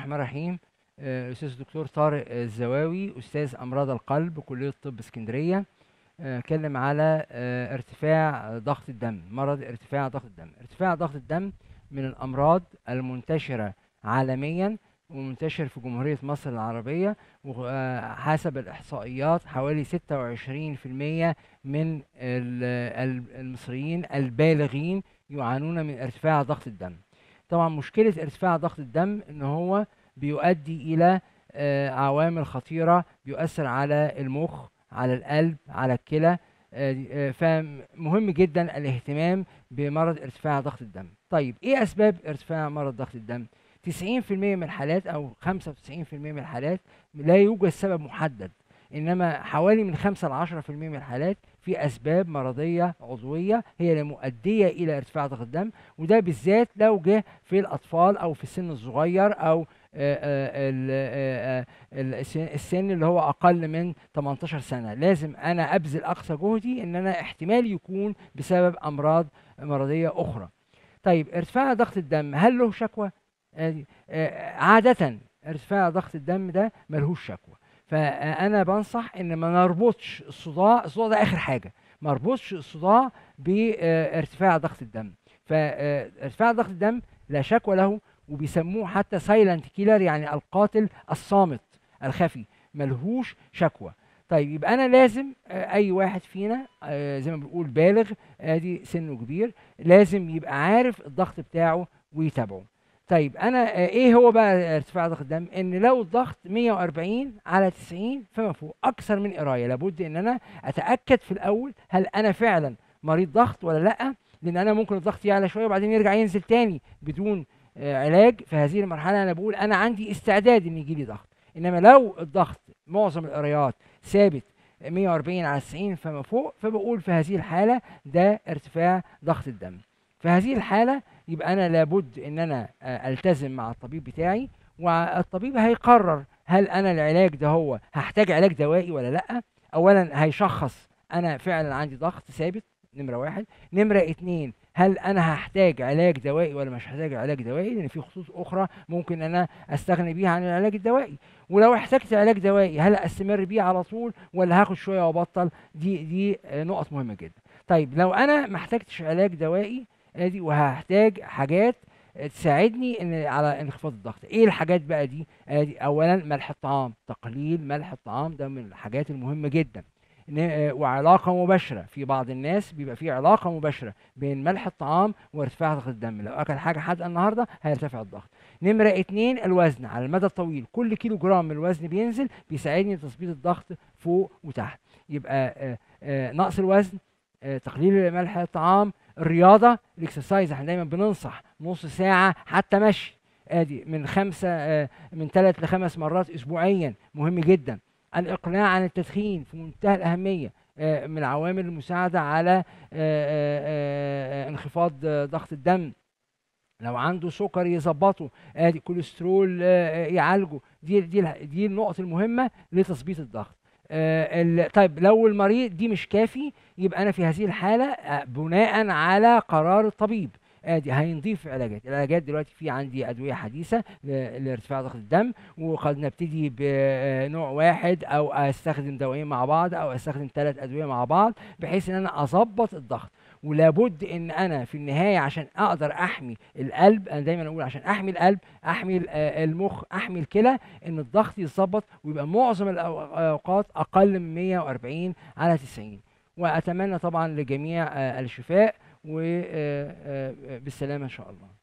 الرحمن الرحيم الاستاذ آه، الدكتور طارق الزواوي استاذ امراض القلب كليه الطب اسكندريه آه، اتكلم على آه، ارتفاع ضغط الدم مرض ارتفاع ضغط الدم ارتفاع ضغط الدم من الامراض المنتشره عالميا ومنتشر في جمهورية مصر العربية وحسب الإحصائيات حوالي 26% من المصريين البالغين يعانون من ارتفاع ضغط الدم طبعا مشكله ارتفاع ضغط الدم ان هو بيؤدي الى آه، عوامل خطيره بيؤثر على المخ على القلب على الكلى آه، آه، فمهم جدا الاهتمام بمرض ارتفاع ضغط الدم طيب ايه اسباب ارتفاع مرض ضغط الدم 90% من الحالات او 95% من الحالات لا يوجد سبب محدد انما حوالي من 5 ل 10% من الحالات في اسباب مرضيه عضويه هي المؤديه الى ارتفاع ضغط الدم وده بالذات لو جه في الاطفال او في السن الصغير او آه، آه، آه، السن اللي هو اقل من 18 سنه لازم انا ابذل اقصى جهدي ان انا احتمال يكون بسبب امراض مرضيه اخرى طيب ارتفاع ضغط الدم هل له شكوى عاده ارتفاع ضغط الدم ده ملهوش شكوى فانا بنصح ان ما نربطش الصداع الصداع ده اخر حاجه ما نربطش الصداع بارتفاع ضغط الدم فارتفاع ضغط الدم لا شكوى له وبيسموه حتى سايلنت كيلر يعني القاتل الصامت الخفي ملهوش شكوى طيب يبقى انا لازم آه، اي واحد فينا آه، زي ما بنقول بالغ ادي آه، سنه كبير لازم يبقى عارف الضغط بتاعه ويتابعه طيب انا آه، ايه هو بقى ارتفاع ضغط الدم ان لو الضغط 140 على 90 فما فوق اكثر من قرايه لابد ان انا اتاكد في الاول هل انا فعلا مريض ضغط ولا لا لان انا ممكن الضغط يعلى شويه وبعدين يرجع ينزل تاني بدون آه، علاج في هذه المرحله انا بقول انا عندي استعداد ان يجي لي ضغط انما لو الضغط معظم القرايات ثابت 140 على 90 فما فوق فبقول في هذه الحاله ده ارتفاع ضغط الدم في هذه الحالة يبقى أنا لابد إن أنا آه، ألتزم مع الطبيب بتاعي والطبيب هيقرر هل أنا العلاج ده هو هحتاج علاج دوائي ولا لأ أولا هيشخص أنا فعلا عندي ضغط ثابت نمرة واحد نمرة اتنين هل انا هحتاج علاج دوائي ولا مش هحتاج علاج دوائي لان في خصوص اخرى ممكن انا استغني بيها عن العلاج الدوائي ولو احتجت علاج دوائي هل استمر بيه على طول ولا هاخد شويه وابطل دي دي آه، نقط مهمه جدا طيب لو انا ما احتجتش علاج دوائي ادي وهحتاج حاجات تساعدني ان على انخفاض الضغط ايه الحاجات بقى دي ادي آه، اولا ملح الطعام تقليل ملح الطعام ده من الحاجات المهمه جدا آه، وعلاقة مباشرة في بعض الناس بيبقى في علاقة مباشرة بين ملح الطعام وارتفاع ضغط الدم لو أكل حاجة حادقة النهاردة هيرتفع الضغط نمرة اتنين الوزن على المدى الطويل كل كيلو جرام من الوزن بينزل بيساعدني تثبيط الضغط فوق وتحت يبقى آه، نقص الوزن تقليل ملح الطعام الرياضه الاكسرسايز احنا دايما بننصح نص ساعه حتى مشي ادي من خمسه آه، من ثلاث لخمس مرات اسبوعيا مهم جدا الاقلاع عن التدخين في منتهى الاهميه آه، من عوامل المساعده على آه، انخفاض ضغط الدم لو عنده سكر يظبطه ادي كوليسترول يعالجه دي دي دي النقط المهمه لتظبيط الضغط آه، طيب لو المريض دي مش كافي يبقى انا في هذه الحاله آه، بناء على قرار الطبيب ادي هنضيف علاجات العلاجات دلوقتي في عندي ادويه حديثه لارتفاع ضغط الدم وقد نبتدي بنوع آه، واحد او استخدم دوايين مع بعض او استخدم ثلاث ادويه مع بعض بحيث ان انا اظبط الضغط ولابد ان انا في النهايه عشان اقدر احمي القلب انا دايما اقول عشان احمي القلب احمي آه، المخ احمي الكلى ان الضغط يتظبط ويبقى معظم الاوقات اقل من 140 على 90 واتمنى طبعا لجميع آه، الشفاء وبالسلامه آه، ان شاء الله